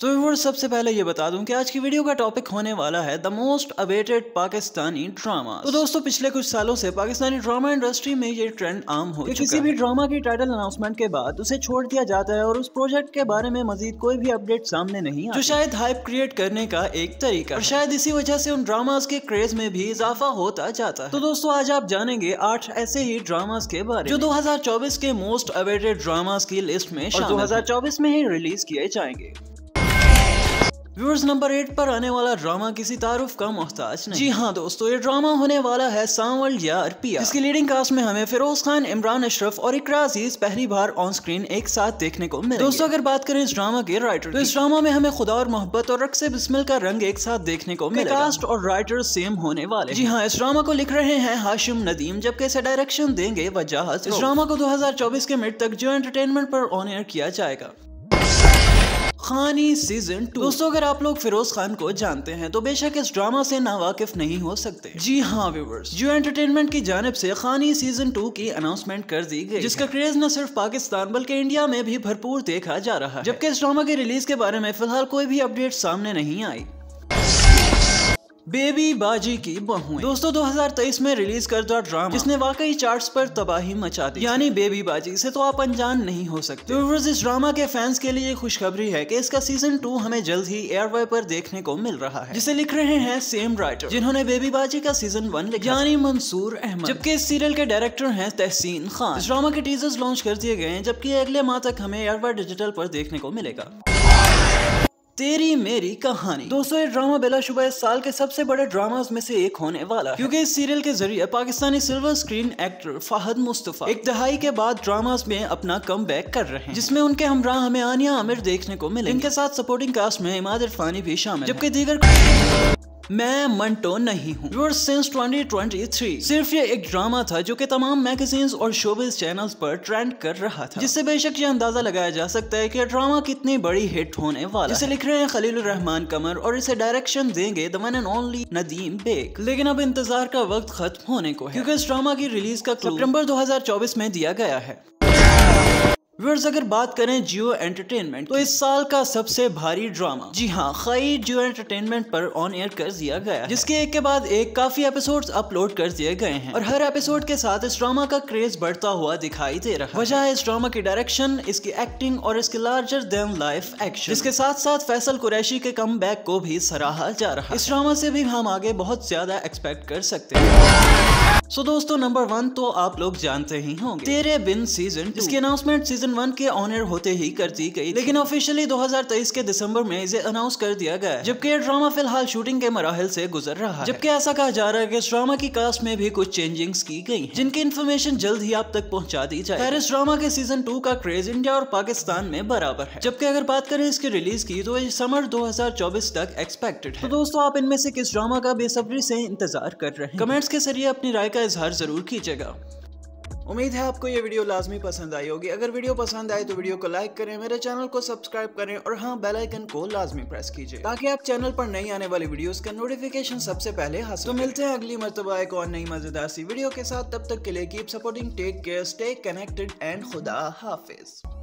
तो व्यूवर सबसे पहले ये बता दूं कि आज की वीडियो का टॉपिक होने वाला है the most awaited Pakistani drama तो दोस्तों पिछले कुछ सालों से पाकिस्तानी ड्रामा इंडस्ट्री में ये ट्रेंड आम हो चुका किसी भी ड्रामा की टाइटल अनाउंसमेंट के बाद उसे छोड़ दिया जाता है और उस प्रोजेक्ट के बारे में मजीद कोई भी अपडेट सामने नहीं जो शायद हाइप क्रिएट करने का एक तरीका और शायद इसी वजह से उन ड्रामाज के क्रेज में भी इजाफा होता जाता है तो दोस्तों आज आप जानेंगे आठ ऐसे ही ड्रामाज के बारे जो चौबीस के मोस्ट अवेटेड ड्रामाज की लिस्ट में दो चौबीस में ही रिलीज किए जाएंगे व्यूअर्स नंबर एट पर आने वाला ड्रामा किसी तारुफ का मोहताज नहीं जी हाँ दोस्तों ये ड्रामा होने वाला है सांवल या पिया इसकी लीडिंग कास्ट में हमें फिरोज खान इमरान अशरफ और इकरा अजीज पहली बार ऑन स्क्रीन एक साथ देखने को मिले दोस्तों अगर बात करें इस ड्रामा के राइटर तो इस ड्रामा में हमें खुदा और मोहब्बत और रक्स बिस्मिल का रंग एक साथ देखने को मिले कास्ट और राइटर सेम होने वाले जी हाँ इस ड्रामा को लिख रहे हैं हाशिम नदीम जबकि इसे डायरेक्शन देंगे वजह इस ड्रामा को दो के मिड तक जियो एंटरटेनमेंट पर ऑन एयर किया जाएगा खानी सीजन टू दोस्तों अगर आप लोग फिरोज खान को जानते हैं तो बेशक इस ड्रामा से नावाकिफ नहीं हो सकते जी हाँ व्यूवर्स जियो एंटरटेनमेंट की जानब से खानी सीजन टू की अनाउंसमेंट कर दी गई जिसका क्रेज न सिर्फ पाकिस्तान बल्कि इंडिया में भी भरपूर देखा जा रहा है जबकि इस ड्रामा के रिलीज के बारे में फिलहाल कोई भी अपडेट सामने नहीं आई बेबी बाजी की बहुएं दोस्तों 2023 में रिलीज करता ड्रामा जिसने वाकई चार्ट्स पर तबाही मचा दी यानी बेबी बाजी से तो आप अनजान नहीं हो सकते व्यूवर्स तो इस ड्रामा के फैंस के लिए खुशखबरी है कि इसका सीजन टू हमें जल्द ही एयरवे पर देखने को मिल रहा है जिसे लिख रहे हैं सेम राइटर जिन्होंने बेबी बाजी का सीजन वन यानी मंसूर अहमद जबकि इस सीरियल के डायरेक्टर है तहसीन खान इस ड्रामा के टीजर्स लॉन्च कर दिए गए हैं जबकि अगले माह तक हमें एयरवे डिजिटल पर देखने को मिलेगा तेरी मेरी कहानी दोस्तों ये ड्रामा बेला शुबा इस साल के सबसे बड़े ड्रामास में से एक होने वाला है क्योंकि इस सीरियल के जरिए Pakistani silver screen actor Fahad Mustafa एक दहाई के बाद ड्रामास में अपना कम कर रहे हैं जिसमें उनके हमरा हमें आनिया आमिर देखने को मिले इनके साथ सपोर्टिंग कास्ट में इमाद इरफानी भी शामिल जबकि दीगर मैं मंटो नहीं हूँ सिंस 2023 सिर्फ ये एक ड्रामा था जो कि तमाम मैगजीन्स और शोबिस चैनल्स पर ट्रेंड कर रहा था जिससे बेशक ये अंदाजा लगाया जा सकता है कि ड्रामा कितनी बड़ी हिट होने वाला जिसे लिख रहे हैं खलील रहमान कमर और इसे डायरेक्शन देंगे the one and only Nadeem Baig लेकिन अब इंतजार का वक्त खत्म होने को है क्योंकि इस ड्रामा की रिलीज का हजार चौबीस में दिया गया है वर्ष अगर बात करें जियो एंटरटेनमेंट तो इस साल का सबसे भारी ड्रामा जी हाँ खई जियो एंटरटेनमेंट पर ऑन एयर कर दिया गया जिसके एक के बाद एक काफी एपिसोड्स अपलोड कर दिए गए हैं और हर एपिसोड के साथ इस ड्रामा का क्रेज बढ़ता हुआ दिखाई दे रहा है वजह है इस ड्रामा की डायरेक्शन इसकी एक्टिंग और इसके लार्जर देन लाइफ एक्शन इसके साथ साथ फैसल कुरैशी के कम को भी सराहा जा रहा है इस ड्रामा से भी हम आगे बहुत ज्यादा एक्सपेक्ट कर सकते हैं सो so, दोस्तों नंबर वन तो आप लोग जानते ही होंगे तेरे बिन सीजन इसके अनाउंसमेंट सीजन वन के ऑनर होते ही कर दी गई लेकिन ऑफिशियली 2023 के दिसंबर में इसे अनाउंस कर दिया गया जबकि ड्रामा फिलहाल शूटिंग के मराहल से गुजर रहा है जबकि ऐसा कहा जा रहा है की ड्रामा की कास्ट में भी कुछ चेंजिंग की गई जिनकी इन्फॉर्मेशन जल्द ही आप तक पहुँचा दी जाए इस ड्रामा के सीजन टू का क्रेज इंडिया और पाकिस्तान में बराबर है जबकि अगर बात करें इसके रिलीज की तो समर दो तक एक्सपेक्टेड है तो दोस्तों आप इनमें से किस ड्रामा का बेसब्री से इंतजार कर रहे हैं कमेंट्स के जरिए अपनी राय का इजहार ज़रूर कीजिएगा उम्मीद है आपको ये वीडियो लाजमी पसंद आई होगी अगर वीडियो पसंद आए तो वीडियो को लाइक करें मेरे चैनल को सब्सक्राइब करें और हाँ बेल आइकन को लाजमी प्रेस कीजिए ताकि आप चैनल पर नई आने वाली वीडियोस का नोटिफिकेशन सबसे पहले हासिल तो मिलते हैं अगली मरतबा एक और नई मजेदार सी वीडियो के साथ तब तक के लिए keep supporting take care stay connected and खुदा हाफिज़